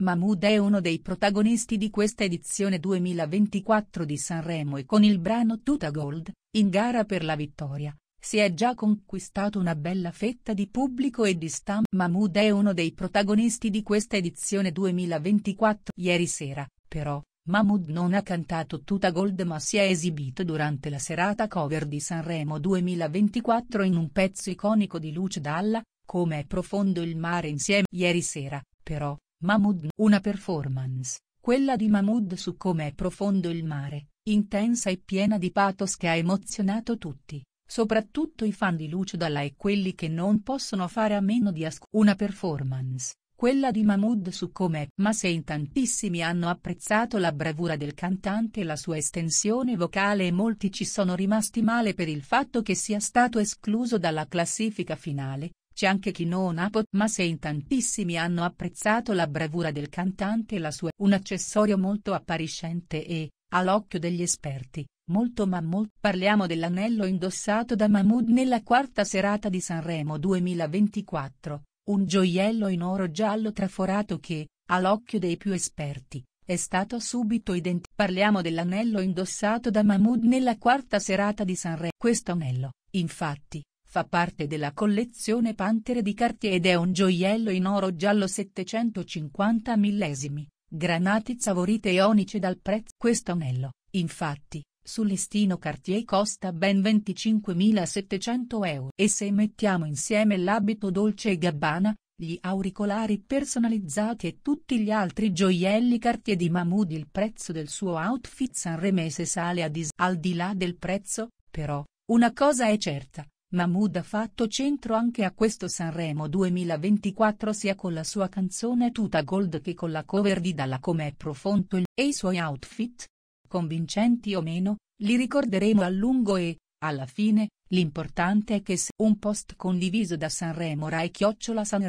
Mahmood è uno dei protagonisti di questa edizione 2024 di Sanremo e con il brano Tuta Gold, in gara per la vittoria, si è già conquistato una bella fetta di pubblico e di stampa. Mahmood è uno dei protagonisti di questa edizione 2024. Ieri sera, però, Mahmood non ha cantato Tuta Gold ma si è esibito durante la serata cover di Sanremo 2024 in un pezzo iconico di Luce Dalla, Come è profondo il mare insieme. Ieri sera, però, Mahmoud Una performance, quella di Mahmoud su come è profondo il mare, intensa e piena di pathos che ha emozionato tutti, soprattutto i fan di Lucio Dalla e quelli che non possono fare a meno di ascoltare. Una performance, quella di Mahmoud su come è. Ma se in tantissimi hanno apprezzato la bravura del cantante e la sua estensione vocale e molti ci sono rimasti male per il fatto che sia stato escluso dalla classifica finale, c'è anche chi non ha pot ma se in tantissimi hanno apprezzato la bravura del cantante e la sua un accessorio molto appariscente e, all'occhio degli esperti, molto ma molto. Parliamo dell'anello indossato da Mahmoud nella quarta serata di Sanremo 2024, un gioiello in oro giallo traforato che, all'occhio dei più esperti, è stato subito identificato. Parliamo dell'anello indossato da Mahmoud nella quarta serata di Sanremo. Questo anello, infatti, Fa parte della collezione Pantere di Cartier ed è un gioiello in oro giallo 750 millesimi, granati zavorite e dal prezzo. Questo anello, infatti, sul listino Cartier costa ben 25.700 euro. E se mettiamo insieme l'abito dolce e gabbana, gli auricolari personalizzati e tutti gli altri gioielli Cartier di Mahmoud il prezzo del suo outfit sanremese sale a dis. Al di là del prezzo, però, una cosa è certa, Mahmood ha fatto centro anche a questo Sanremo 2024 sia con la sua canzone Tuta Gold che con la cover di Dalla Come è Profondo e i suoi outfit. Convincenti o meno, li ricorderemo a lungo e, alla fine, l'importante è che se un post condiviso da Sanremo Rai Chiocciola Sanremo